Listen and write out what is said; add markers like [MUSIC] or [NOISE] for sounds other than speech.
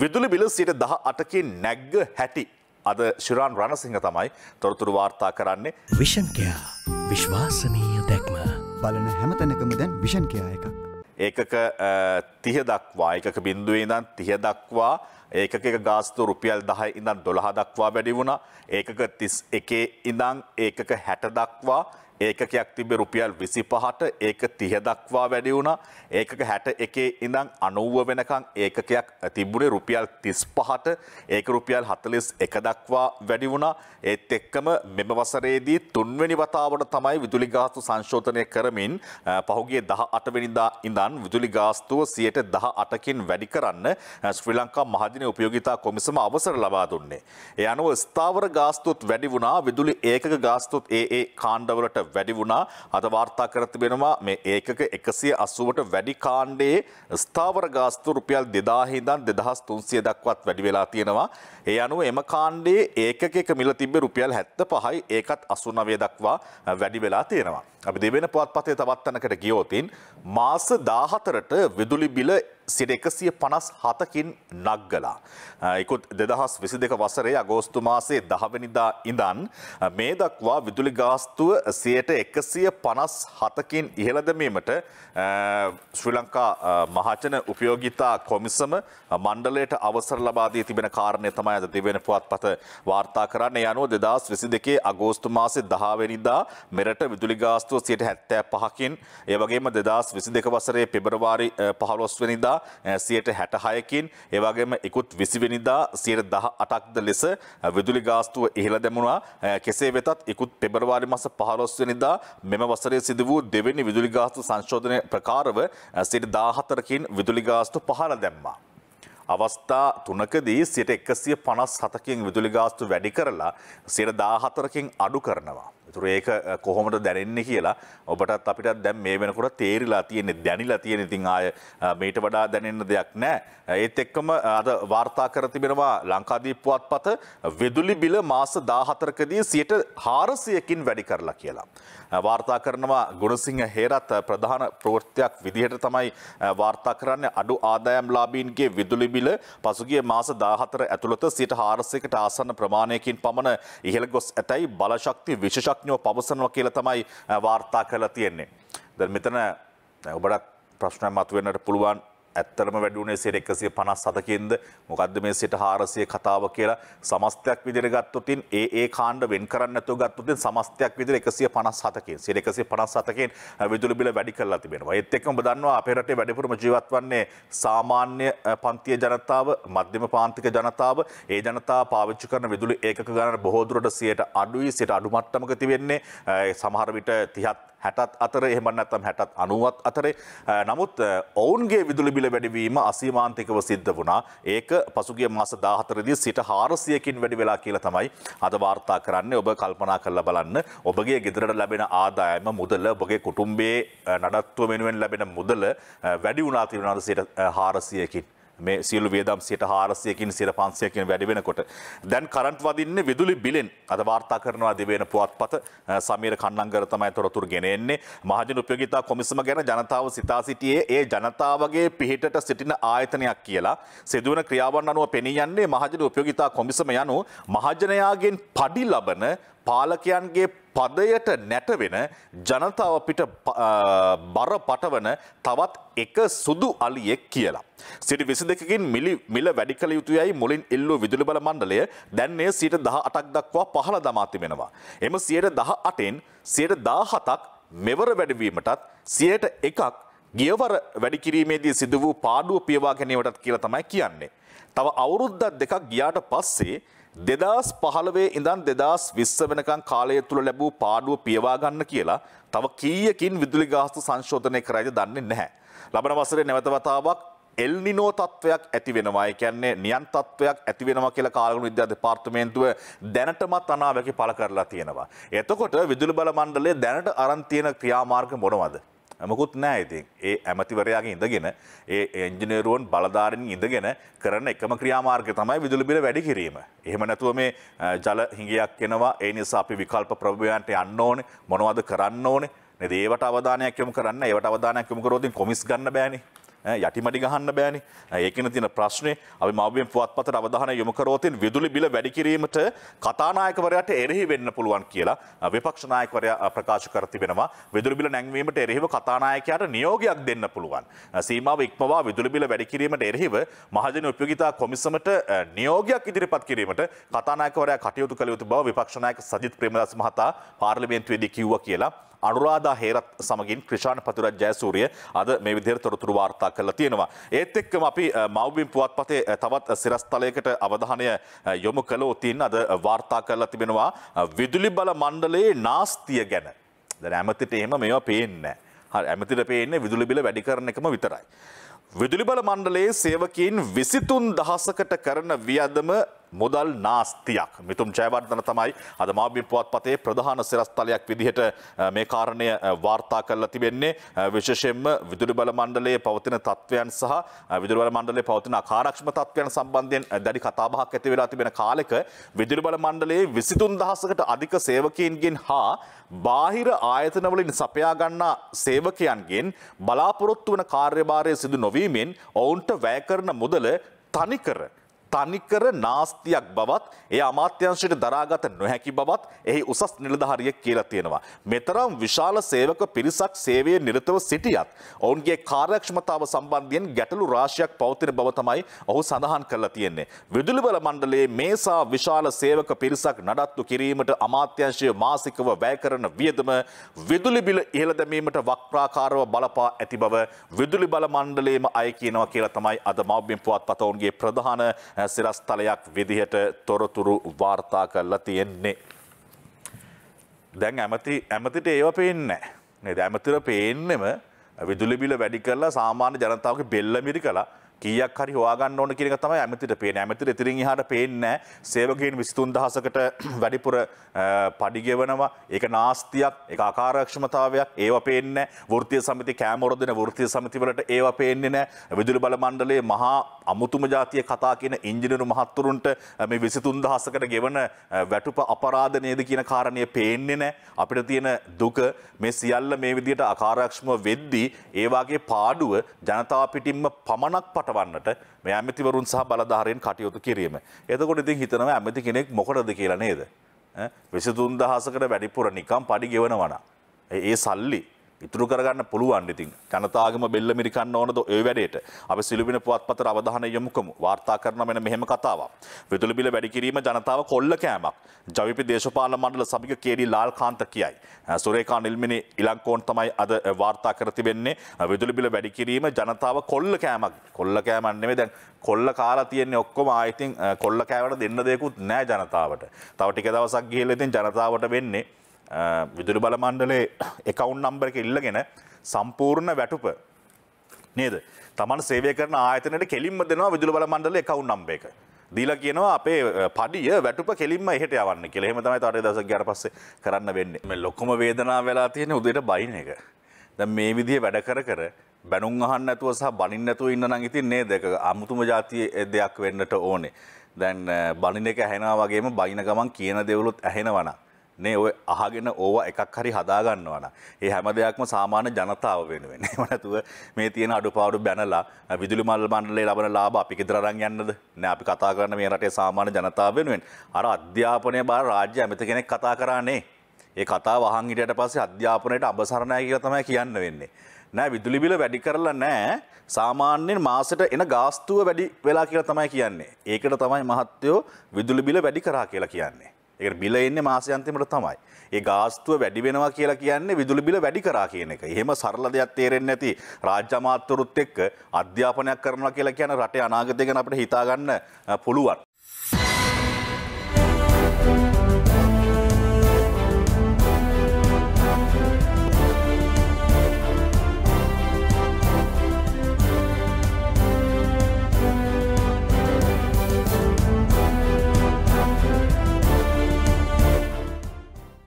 විදුලි බිල සිට දහ අටකින් නැග්ග හැටි අද ශිරාන් රණසිංහ තමයි තොරතුරු වාර්තා කරන්නේ විෂන්කයා විශ්වාසනීය දැක්ම බලන හැමතැනකම දැන් විෂන්කයා එකක්. ඒකක තිහ දක්වා එකක බින්දුවේ දන් තිහ දක්වා ඒකක ගාස්තු රුපියල් දහයි ඉඳන් දොළහ දක්වා වැඩි වුණ ඒකක තිස් එකේ ඉඳං ඒකක හැට දක්වා ඒකයක් තිබ රුපියල් විසි පහට ඒක තිහ දක්වා වැඩි වුණා ඒකක හැට එකේ ඉඳං අනුව වෙනකං ඒකකයක් තිබුණේ රුපියල් තිස් පහට ඒක රුපියල් හතලිස් එක දක්වා වැඩි වුණා ඒත් එක්කම මෙම වසරේදී තුන්වැනි වතාවට තමයි විදුලි ගාස්තු සංශෝධනය කරමින් පහුගේ දහ අටවෙනිදා ඉඳන් විදුලි ගාස්තුව සියයට දහ අටකින් වැඩි කරන්න ශ්‍රී ලංකා මහජන උපයෝගිතා කොමිසම අවසර ලබා දුන්නේ. ඒ අනුව ස්ථාවර ගාස්තුත් වැඩි වුණා විදුලි ඒක ගාස්තුත් ඒ කාණ්ඩවලට වැඩි වුණා අද වාර්තා කර තිබෙනවා මේ ඒකක එකසිය අසුවට වැඩි කාණ්ඩයේ ස්ථාවර ගාස්තු රුපියල් දෙදාහිදන් දෙදහස් තුන්සිය දක්වත් වැඩි වෙලා තියෙනවා. ඒ අනුව එම කාණ්ඩයේ ඒකක මිල තිබ රුපියල් හැත්ත පහයි ඒකත් අසුනවේ දක්වා වැඩි වෙලා තියෙනවා. අපි දෙවෙන පුවත්පතේ තවත්තනකට ගියෝතින් මාස 14ට විදුලි බිල සිට 157කින් නග්ගලා. ඉක්ුත් 2022 වසරේ අගෝස්තු මාසයේ 10 වෙනිදා ඉඳන් මේ දක්වා විදුලි ගාස්තුව 157කින් ඉහළ දැමීමට ශ්‍රී ලංකා මහජන උපයෝගිතා කොමිසම මණ්ඩලයට අවසර ලබා දී තිබෙන කාරණය තමයි අද දෙවෙනි පුවත්පත වාර්තා කරන්නේ. යනුව 2022 අගෝස්තු මාසයේ 10 වෙනිදා මෙරට විදුලි ගාස්තුව සාක්ෂුව සියට හැත්තෑ පහකින් ඒවගේම දෙදස් විසි දෙක වසරේ පෙබරවාරි පහලොස්වනිදා සියට හැට හයකින් ඒවගේම ඉකුත් විසිවෙනිදා සියට දහ අටක්ද ලෙස විදුලි ගාස්තුව ඉහළ දැමුණා කෙසේ වෙතත් ඉකුත් පෙබරවාරි මස පහලොස්වනිදා මෙම වසරේ සිද වූ දෙවැනි විදුලි ගාස්තු සංශෝධනය ප්‍රකාරව සිට දාහතරකින් විදුලි ගාස්තු පහර දැම්මා. අවස්ථා තුනකදී සිට එකසිය පනස් හතකින් විදුලි ගාස්තු වැඩි කරලා සිට දාහතරකින් අඩු කරනවා. තුර ඒක කොහොමට දැනෙන්නේ කියලා ඔබටත් අපිටත් දැම් මේ වෙනකොට තේරිලා තියෙන්නේ දැනිලා තියෙන ඉතින් ආය මේට වඩා දැනෙන්න දෙයක් නෑ ඒත් එක්කම අද වාර්තා කර තිබෙනවා ලංකාදීප පුවත්පත විදුලි බිල මාස 14කදී 400කින් වැඩි කරලා කියලා වාර්තා කරනවා ගුණසිංහ හේරත් ප්‍රධාන ප්‍රවෘත්තියක් විදිහට තමයි වාර්තා කරන්නේ අඩු ආදායම්ලාභීන්ගේ විදුලි බිල පසුගිය මාස 14 ඇතුළත 400කට ආසන්න ප්‍රමාණයකින් පමණ ඉහළ ගොස් ඇතැයි බලශක්ති විශේෂ විශේෂඥෝ පවසනවා කියලා තමයි වාර්තා කරලා තියෙන්නේ. දැන් මෙතන ඔබටත් ප්‍රශ්නයක් මතුවෙන්නට පුළුවන් ඇත්තරම වැඩුණේ සිට එකසිය පනස් සතකින්ද මොකක්ද මේ සිට හාරසය කතාව කියලා සමස්තයක් විදිර ගත්තුතින් ඒ ඒ කාණ්ඩ වෙන් කරන්නතු ගත්තුතින් සමස්තයක් විදිර එකසිය පනස් සතකින් සිට එකසිය පනස් සතකින් විදුල බිල වැඩි කරලා තිබෙනවා ඒත් එක්කම දන්නවා අපේරට වැඩිපුරම ජීවත් වන්නේ සාමාන්‍ය පන්තිය ජනතාව මධ්‍යම පාන්තික ජනතාව ඒ ජනතා පාවිච්චි කරන විදුලි ඒක ගණන බොහෝදුරට සියට අඩුයි සිට අඩුමට්ටමක තිවෙන්නේ සමහර විට තිහත් හැටත් අතර එහෙම නැත්තම් හැටත් අනුවත් අතරේ නමුත් ඔවුන්ගේ විදුලිබිල වැඩිවීම අසීමාන්තිකව සිද්ධ වුණා ඒක පසුගිය මාස දාහතරදී සිට හාරසියකින් වැඩි වෙලා කියලා තමයි අද වාර්තා කරන්නේ ඔබ කල්පනා කරලා බලන්න ඔබගේ ගෙදරට ලැබෙන ආදායම මුදල ඔබගේ කුටුම්බේ නඩත්තුව වෙනුවෙන් ලැබෙන මුදල වැඩි වුණා තිබුණාද සිට හාරසියකින් මේ සියලු වේදම් සියට හාරසියකින් සිර පන්සයකින් වැඩි වෙනකොට. දැන් කරන්ට් වදින්න විදුලි බිලෙන් අද වාර්තා කරනවා දිවෙන පුවත්පත සමීර කන්නංගර තමයි තොරතුරු ගෙනෙන්නේ. මහජන උපයෝගිතා කොමිසම ගැන ජනතාව සිතා සිටියේ ඒ ජනතාවගේ පිහිටට සිටින ආයතනයක් කියලා. සිදුවන ක්‍රියාවන් අනුව පෙනී යන්නේ මහජන උපයෝගිතා කොමිසම යනු මහජනයාගෙන් පඩි ලබන පාලකයන්ගේ පදයට නැටවෙන ජනතාව පිට බර පටවන තවත් එක සුදු අලියෙක් කියලා. සිට විසි දෙකින් මිලි මිල වැඩි කළ යුතුයයි මුලින් ඉල්ලූ විදුලි බල මණ්ඩලය දැන්නේ සීට දහ අටක් දක්වා පහළ දමාතිමෙනවා. එම සියයට දහ අටෙන් සයට දාහතක් මෙවර වැඩවීමටත් සියයට එකක් ගියවර වැඩිකිරීමේදී සිදු වූ පාඩුව පියවා ගැනීමටත් කියලා තමයි කියන්නේ. තව අවුරුද්දත් දෙකක් ගියාට පස්සේ දෙදස් පහළවේ ඉඳන් දෙදස් විස්ස වෙනකං කාලය තුළ ලැබූ පාඩුව පියවාගන්න කියලා තව කීයකින් විදුලි ගාස්තු සංශෝධනය කරයිද දන්නේ නැහැ. ලබන වසරේ නැවතවතාවක් එල්නිනෝ තත්ත්වයක් ඇති වෙනවායි කියන්නේ නියන් තත්ත්වයක් ඇති වෙනවා කියලා කාලගුණ විද්‍යා දෙපාර්තමේන්තුව දැනටමත් අනාවැකි පළ කරලා තියෙනවා. එතකොට විදුලි බල මණ්ඩලය දැනට අරන් තියෙන ක්‍රියාමාර්ග මොනවද? මකුත් නෑ ඉතින් ඒ ඇමතිවරයාගේ ඉඳගෙන ඒ එන්ජිනේරුවන් බලධාරෙන් ඉඳගෙන කරන එකම ක්‍රියාමාර්ග තමයි විදුලි බිල වැඩි කිරීම. එහෙම නැතුව මේ ජල හිඟයක් එනවා ඒ නිසා අපි විකල්ප ප්‍රභවයන්ට යන්න ඕනේ මොනවද කරන්න ඕනේ නේද ඒවට අවධානයක් යොමු කරන්න ඒවට අවධානයක් යොමු කරොත් කොමිස් ගන්න බෑනේ යටිමඩි ගහන්න බෑනි ඒකන තින ප්‍රශ්නය අපි මවෙන් පුවත්පත අවධාන යොමකරෝතින් විදුලි බිල වැඩිකිරීමට කතානායකවරයට එරෙහි වෙන්න පුළුවන් කියලා විපක්ෂනායකවරයා ප්‍රකාශ කරති වෙනවා විදුලිබිල නැංවීමට එරෙහිව කතානායකයට නියෝගයක් දෙන්න පුළුවන් සීමාව ඉක්මවා විදුලිබිල වැඩිකිරීමට එරෙහිව මහජන උපයෝගිතා කොමිසමට නියෝගයක් ඉදිරිපත් කිරීමට කතානායකවරයා කටයුතු කළ යුතු බව විපක්ෂනායක සජිත් ප්‍රේමදාස මහතා පාර්ලිමේන්තුවේදී කිව්වා කියලා අනුරාධා හේරත් සමගින් ක්‍රිෂාණ පතුරත් ජයසූරිය අද මේ විදිහට තොරතුරු වාර්තා කරලා තියෙනවා. ඒත් එක්කම අපි මව්බිම් පුවත්පතේ තවත් සිරස්තලයකට අවධානය යොමු කළෝතින් අද වාර්තා කරලා තිබෙනවා විදුලි බල මණ්ඩලයේ නාස්තිය ගැන. දැන් ඇමතිට එහෙම මේවා පේන්නේ නැහැ. හරි ඇමතිට පේන්නේ විදුලි බිල වැඩි කරන එකම විතරයි. විදුලි බල මණ්ඩලයේ සේවකීන් 23000කට කරන වියදම මුදල් නාස්තියක් මිතුම් ජයවර්ධන තමයි අද මාබි පුවත් පතේ ප්‍රධාන සිරස්තලයක් විදිහට මේ කාරණය වාර්තා කරලා තිබෙන්නේ විශෂෙන්ම විදුලි බල මණ්ඩලයේ පවතින තත්ත්වයන් සහ විදුලි බල මණ්ඩලයේ පවතින අකාරක්ෂම තත්ත්වයන් සම්බන්ධයෙන් දැඩි කතාබහක් ඇති වෙලා තිබෙන කාලෙක විදුලි බල මණ්ඩලයේ 23000කට අධික සේවකයන්ගෙන් හා බාහිර ආයතනවලින් සපයා ගන්නා සේවකයන්ගෙන් බලාපොරොත්තු වන කාර්යභාරය සිදු නොවීමෙන් ඔවුන්ට වැය කරන මුදල තනිකර තනිකර නාස්තියක් බවත් ඒ අමාත්‍යංශයට දරාගත නොහැකි බවත් එහි උසස් නිලධාරිය කියලා තියෙනවා. මෙතරම් විශාල සේවක පිරිසක් සේවයේ නිරතව සිටියත් ඔවුන්ගේ කාර්යක්ෂමතාව සම්බන්ධයෙන් ගැටලු රාශියක් පවතින බව තමයි ඔහු සඳහන් කරලා තියෙන්නේ. විදුලි බල මණ්ඩලයේ මේසා විශාල සේවක පිරිසක් නඩත්තු කිරීමට අමාත්‍යංශය මාසිකව වැය කරන වියදම විදුලි බිල ඉහළ දැමීමට වක්‍රාකාරව බලපා ඇති බව විදුලි බල මණ්ඩලයේම අය කියනවා කියලා තමයි අද මව්බිම් පුවත්පත ඔවුන්ගේ ප්‍රධාන සිරස්තලයක් විදිහට තොරතුරු වාර්තා කරලා තියෙන්නේ. දැන් ඇමති ඇමතිට ඒව පේන්නේ නෑ. ඇමතිර පේන්නෙම විදුලිබිල වැඩි කරලා සාමාන්‍ය ජනතාවගේ බෙල්ලමිරි කලා කියක් හරි හවාගන්න ඕන කියනක තමයි ඇමතිට පේන ඇමතිට ඉතිරින් හට පේන්න සේවකෙන් විසිතුන් දහසකට [CLEARS THROAT] වැඩිපුර පඩිගෙවනවා එක නාස්තියක් එක ආකාරක්ෂමතාවයක් ඒව පේන්න ෘතිය සමති කෑමොරදන ෘතිය සමතිවලට ඒව පේන්නේ නෑ විදුලි බල මණ්ඩලේ මහා අමුතුම ජාතිය කතා කියන ඉංජිනරු මහත්තුරුන්ට මේ විසිතුන් දහසකට ගෙවන වැටුප අපරාධනයද කියන කාරණය පේන්නේ නෑ අපිට තියෙන දුක මේ සියල්ල මේ විදියට අකාරක්ෂම වෙද්දී ඒවාගේ පාඩුව ජනතාව පිටින්ම පමණක් පට පවත්වන්නට මේ ඇමතිවරුන් සහ බලධාරයෙන් කටයුතු කිරීම. එතකොට ඉතින් හිතනවා ඇමති කෙනෙක් මොකටද කියලා නේද. විසිතුන් දහසකට වැඩිපුර නිකම් පඩි ගෙවනවන. ඒ සල්ලි ඉතුරු කරගන්න පුළුවන් ඉතින් ජනතාවගේම බෙල්ල මිරිකන්න ඕනද ඔය වැඩේට අපි සිළුවින පුවත්පතට අවධානය යොමුකමු වාර්තා කරන මෙන්න මෙහෙම කතාවක් විදුලි බිල වැඩි කිරීම ජනතාව කොල්ල කෑමක් ජවිප දේශපාලන මණ්ඩල සභික කේඩී ලාල්කාන්ත කියයි සුරේකා නිල්මිනි ඉලංකෝන් තමයි අද වාර්තා කර තිබෙන්නේ විදුලි බිල වැඩි කිරීම ජනතාව කොල්ල කෑමක් කොල්ල කෑමක් නෙමෙයි දැන් කොල්ල කාලා තියෙන්නේ ඔක්කොම ආයෙත් කොල්ල කෑවට දෙන්න දෙයක්වත් නැහැ ජනතාවට තව ටික දවසක් ගිහලා ඉතින් ජනතාවට වෙන්නේ විදුලි බලමණ්ඩලේ එකවුන් නම්බර එක ඉල්ලගෙන සම්පූර්ණ වැටුප නේද තමන් සේවය කරන ආයතනයට කෙලින්ම දෙනවා විදුලි බලමණ්ඩලේ එකවුන් නම්බර එක. දීලා කියනවා අපේ පඩිය වැටුප කෙලින්ම එහෙට යවන්න කියලා. එහෙම තමයි තාරේ දවසක් ගියාට පස්සේ කරන්න වෙන්නේ. මේ ලොකම වේදනාව වෙලා තියෙන උදේට බයින් එක. දැන් මේ විදිහේ වැඩ කර කර බැනුම් අහන්න නැතුව සහ බනින්න නැතුව ඉන්න නම් ඉතින් නේද ඒක අමුතුම જાතියේ දෙයක් වෙන්නට ඕනේ. දැන් බනින එක ඇහෙනවා වගේම බයින ගමන් කියන දේවලුත් ඇහෙනවා නම් නේ ඔය අහගෙන ඕවා එකක් හරි හදාගන්නවන. ඒ හැම දෙයක්ම සාමාන්‍ය ජනතාව වෙනුවෙන්. එහෙම නැතුව මේ තියෙන අඩුපාඩු බැනලා විදුලි මල් මණ්ඩලයේ ලබන ලාභ අපි ගෙදර අරන් යන්නද? නෑ අපි කතා කරන මේ රටේ සාමාන්‍ය ජනතාව වෙනුවෙන්. අර අධ්‍යාපනය බාර රාජ්‍ය ඇමති කෙනෙක් කතා කරන්නේ. ඒ කතාව අහන් හිටියට පස්සේ අධ්‍යාපනයට අබසරණයි කියලා තමයි කියන්න වෙන්නේ. නෑ විදුලි බිල වැඩි කරලා නෑ සාමාන්‍යයෙන් මාසට එන ගාස්තුව වැඩි වෙලා කියලා තමයි කියන්නේ. ඒකට තමයි මහත්තයෝ විදුලි බිල වැඩි කරා කියලා කියන්නේ. එක බිල එන්නේ මාසයන්තමට තමයි. ඒ ගාස්තුව වැඩි වෙනවා කියලා කියන්නේ විදුලි බිල වැඩි කරා කියන එක. එහෙම සරල දෙයක් තේරෙන්නේ නැති රාජ්‍ය අමාත්‍යවරුත් එක්ක අධ්‍යාපනයක් කරනවා කියලා කියන රටේ අනාගතය ගැන අපිට හිතා ගන්න පුළුවන්.